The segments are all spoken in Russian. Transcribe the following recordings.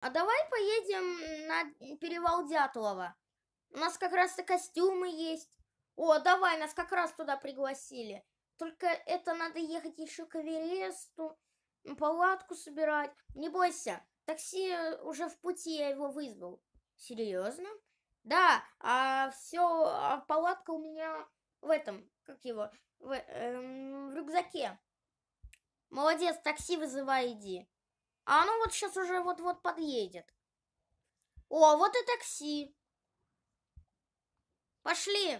а давай поедем на перевал Дятлова. У нас как раз-то костюмы есть. О, давай, нас как раз туда пригласили. Только это надо ехать еще к Эвересту, палатку собирать. Не бойся, такси э, уже в пути, я его вызвал. Серьезно? Да, а все, а палатка у меня в этом, как его, в, эм, в рюкзаке. Молодец, такси вызывай, иди. А оно вот сейчас уже вот-вот подъедет. О, вот и такси. Пошли.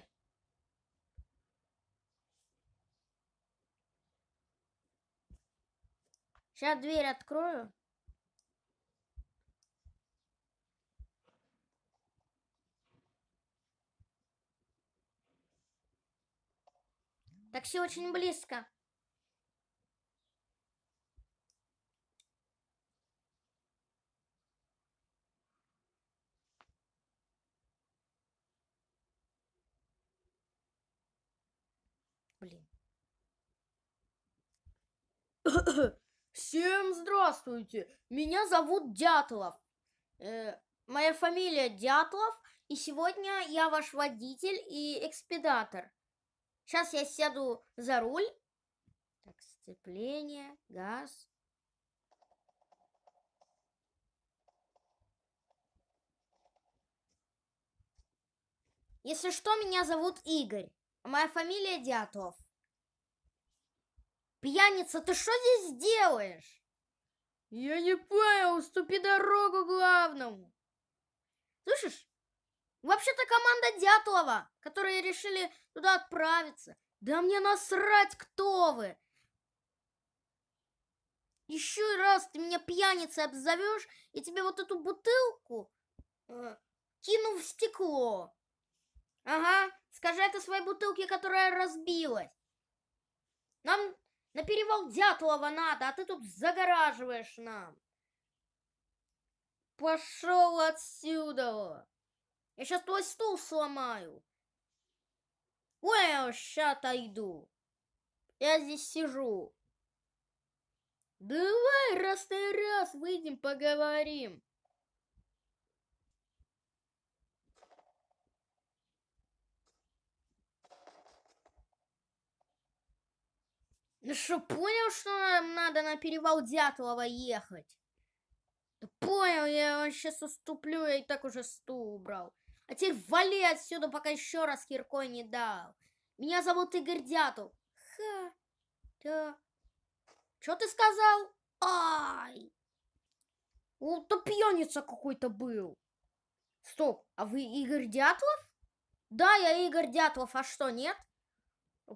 Сейчас дверь открою. Такси очень близко. Здравствуйте, меня зовут Дятлов. Э, моя фамилия Дятлов, и сегодня я ваш водитель и экспедатор. Сейчас я сяду за руль. Так, сцепление, газ. Если что, меня зовут Игорь. А моя фамилия Дятлов. Пьяница, ты что здесь делаешь? Я не понял, уступи дорогу главному. Слышишь? Вообще-то команда Дятлова, которые решили туда отправиться. Да мне насрать, кто вы! Еще раз ты меня пьяницей обзовешь, и тебе вот эту бутылку э, кину в стекло. Ага, скажи это своей бутылке, которая разбилась. Нам на перевал Дятлова надо, а ты тут загораживаешь нам. Пошел отсюда. Я сейчас твой стул сломаю. Ой, я сейчас отойду. Я здесь сижу. Давай раз на раз выйдем поговорим. Ну что, понял, что нам надо на перевал Дятлова ехать? Да понял, я вам сейчас уступлю, я и так уже стул убрал. А теперь вали отсюда, пока еще раз киркой не дал. Меня зовут Игорь Дятлов. Ха, да. Что ты сказал? Ай! Ну, то пьяница какой-то был. Стоп, а вы Игорь Дятлов? Да, я Игорь Дятлов, а что, нет?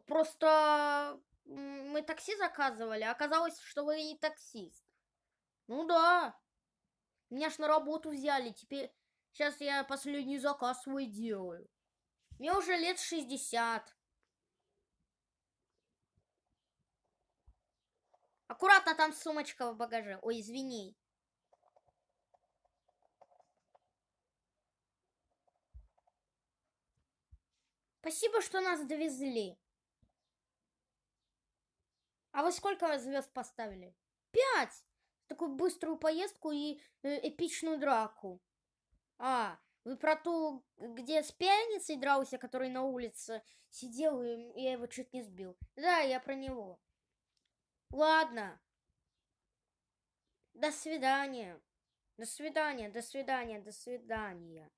Просто мы такси заказывали, а оказалось, что вы не таксист. Ну да. Меня ж на работу взяли, теперь... Сейчас я последний заказ свой делаю. Мне уже лет шестьдесят. Аккуратно там сумочка в багаже. Ой, извини. Спасибо, что нас довезли. А вы сколько звезд поставили? Пять! Такую быструю поездку и э, эпичную драку. А, вы про ту, где с пьяницей дрался, который на улице сидел, и я его чуть не сбил. Да, я про него. Ладно. До свидания. До свидания, до свидания, до свидания.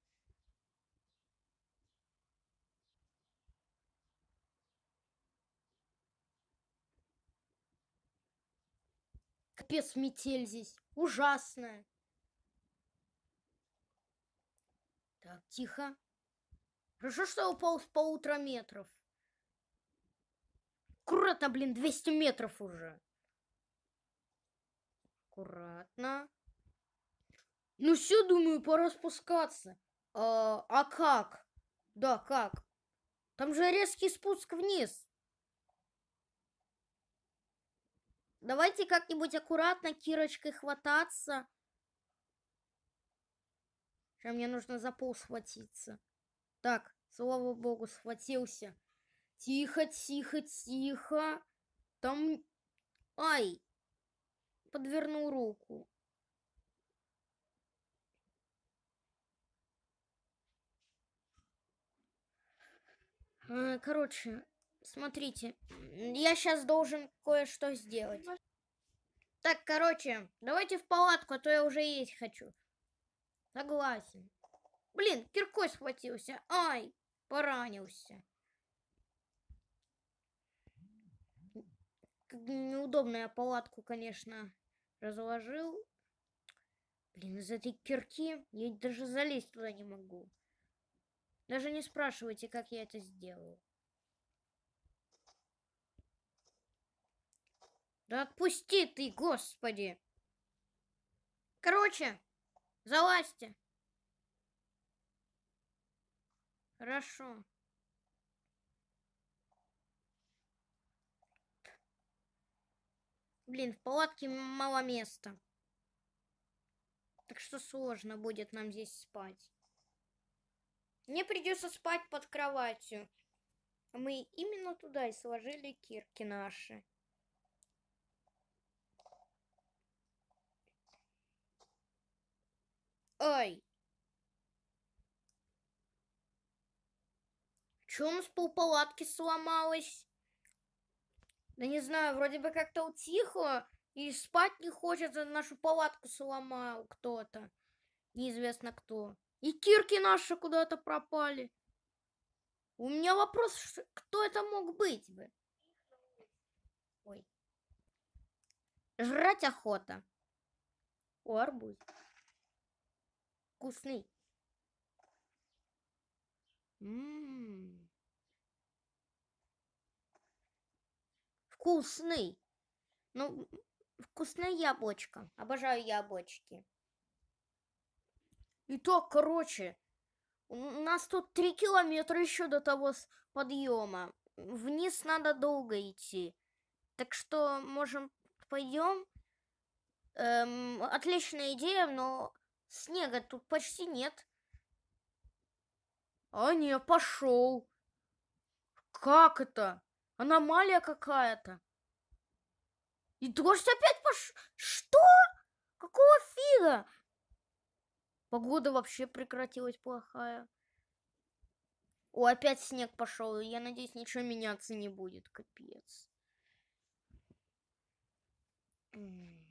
Капец, метель здесь. Ужасная. Так, тихо. Хорошо, что я упал с полутора метров. Аккуратно, блин, 200 метров уже. Аккуратно. Ну все, думаю, пора спускаться. А, а как? Да, как? Там же резкий спуск вниз. Давайте как-нибудь аккуратно кирочкой хвататься. Сейчас мне нужно за пол схватиться. Так, слава богу, схватился. Тихо, тихо, тихо. Там... Ай! Подвернул руку. Э, короче, смотрите, я сейчас должен кое-что сделать. Так, короче, давайте в палатку, а то я уже есть хочу. Согласен. Блин, киркой схватился. Ай, поранился. Неудобно я палатку, конечно, разложил. Блин, из этой кирки я даже залезть туда не могу. Даже не спрашивайте, как я это сделал. Да отпусти ты, господи! Короче, залазьте. Хорошо. Блин, в палатке мало места. Так что сложно будет нам здесь спать. Мне придется спать под кроватью. Мы именно туда и сложили кирки наши. Ай! Чем с полпалатки сломалась? Да не знаю, вроде бы как-то утихло, и спать не хочется, нашу палатку сломал кто-то. Неизвестно кто. И кирки наши куда-то пропали. У меня вопрос, кто это мог быть бы? Ой. Жрать охота. О, арбуз вкусный. ммм, Вкусный. Ну, вкусная яблочко. Обожаю яблочки. Итак, короче, у нас тут три километра еще до того подъема. Вниз надо долго идти. Так что, можем, пойдем? Эм, отличная идея, но Снега тут почти нет. А не, пошел. Как это? Аномалия какая-то. И дождь опять пошел. Что? Какого фига? Погода вообще прекратилась плохая. О, опять снег пошел. Я надеюсь, ничего меняться не будет. Капец. Mm.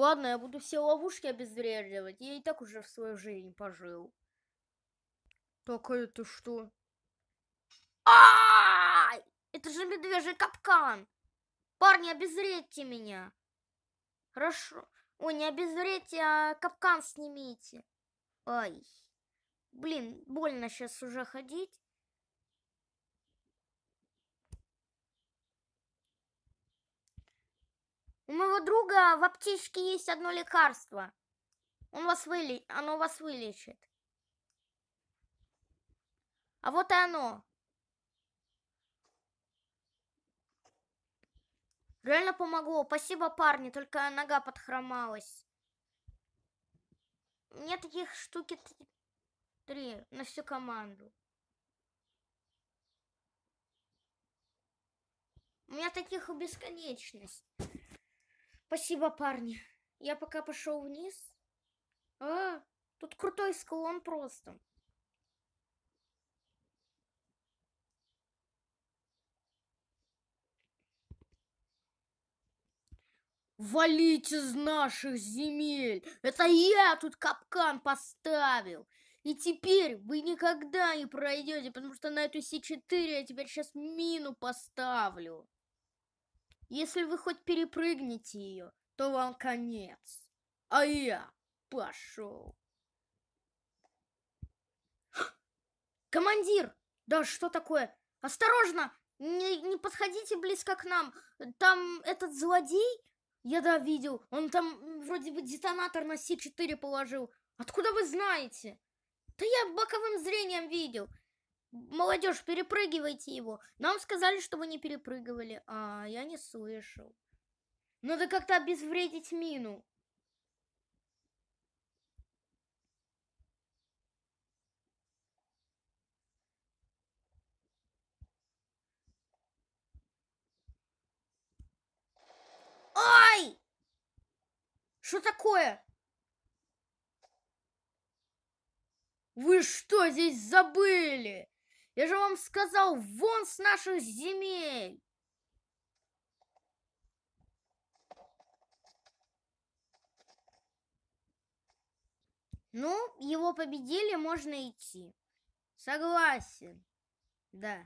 Ладно, я буду все ловушки обезвредивать. Я и так уже в свою жизнь пожил. Так а это что? Ай! Это же медвежий капкан! Парни, обезвредьте меня! Хорошо. Ой, не обезвредьте, а капкан снимите. Ай. Блин, больно сейчас уже ходить. У моего друга в аптечке есть одно лекарство. Он вас выли... Оно вас вылечит. А вот и оно. Реально помогло. Спасибо, парни, только нога подхромалась. Мне таких штуки три на всю команду. У меня таких бесконечность. Спасибо, парни. Я пока пошел вниз. А, тут крутой склон просто. Валите из наших земель! Это я тут капкан поставил! И теперь вы никогда не пройдете, потому что на эту С4 я теперь сейчас мину поставлю. Если вы хоть перепрыгнете ее, то вам конец. А я пошел. Командир! Да что такое? Осторожно! Не, не подходите близко к нам. Там этот злодей, я да видел, он там вроде бы детонатор на С4 положил. Откуда вы знаете? Да я боковым зрением видел. Молодежь, перепрыгивайте его. Нам сказали, чтобы не перепрыгивали, а я не слышал. Надо как-то обезвредить мину. Ай! Что такое? Вы что здесь забыли? Я же вам сказал, вон с наших земель! Ну, его победили, можно идти. Согласен. Да.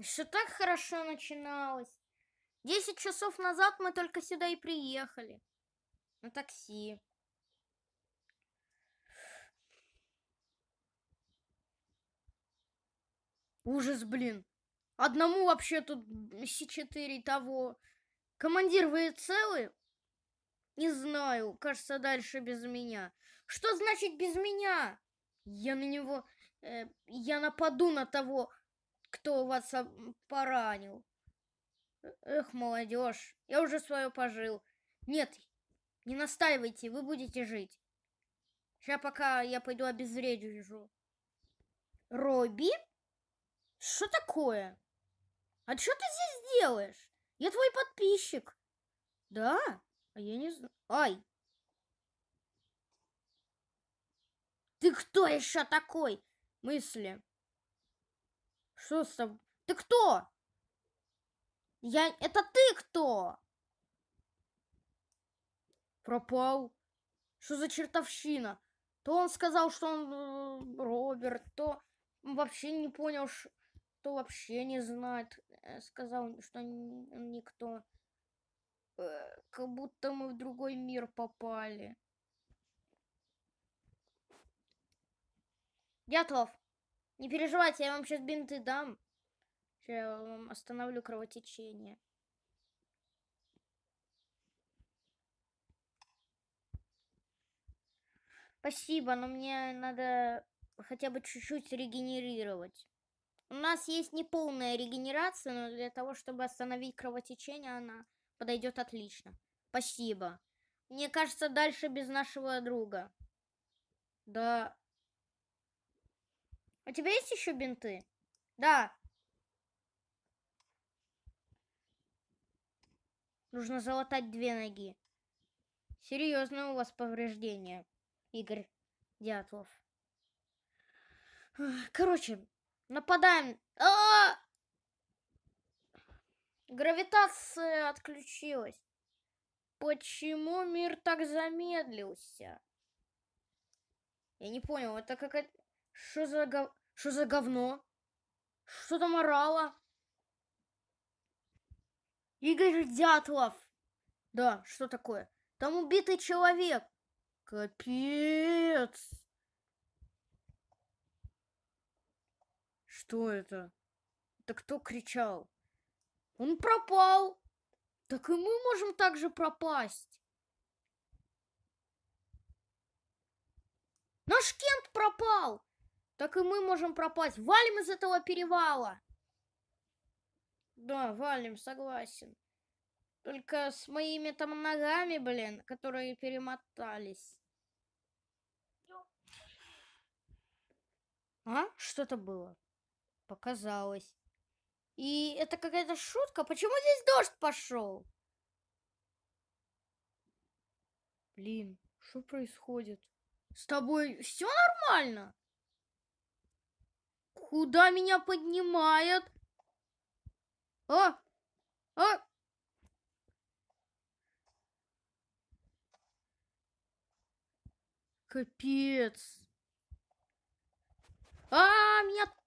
Все так хорошо начиналось. Десять часов назад мы только сюда и приехали. На такси. Ужас, блин. Одному вообще тут С4 того. Командир, вы целы? Не знаю, кажется, дальше без меня. Что значит без меня? Я на него... Э, я нападу на того, кто вас поранил. Эх, молодежь, я уже свое пожил. Нет, не настаивайте, вы будете жить. Сейчас пока я пойду обезвредю. Робби? Что такое? А что ты здесь делаешь? Я твой подписчик. Да? А я не знаю. Ай. Ты кто еще такой? Мысли. Что с тобой? Ты кто? Я... Это ты кто? Пропал. Что за чертовщина? То он сказал, что он э, Роберт, то вообще не понял, что кто вообще не знает, э, сказал, что никто. Э, как будто мы в другой мир попали. Дятлов, не переживайте, я вам сейчас бинты дам. Сейчас я вам остановлю кровотечение. Спасибо, но мне надо хотя бы чуть-чуть регенерировать. У нас есть неполная регенерация, но для того, чтобы остановить кровотечение, она подойдет отлично. Спасибо. Мне кажется, дальше без нашего друга. Да. У тебя есть еще бинты? Да. Нужно залатать две ноги. Серьезное у вас повреждение, Игорь Дятлов. Короче, Нападаем. А -а -а! Гравитация отключилась. Почему мир так замедлился? Я не понял, это какая... Что за, гов... Что за говно? Что там орало? Игорь Дятлов. Да, что такое? Там убитый человек. Капец. Что это? Да кто кричал? Он пропал! Так и мы можем также пропасть. Наш Кент пропал! Так и мы можем пропасть. Валим из этого перевала! Да, валим, согласен. Только с моими там ногами, блин, которые перемотались. А? Что-то было. Показалось. И это какая-то шутка. Почему здесь дождь пошел? Блин, что происходит? С тобой все нормально? Куда меня поднимают? А! А! Капец. А, меня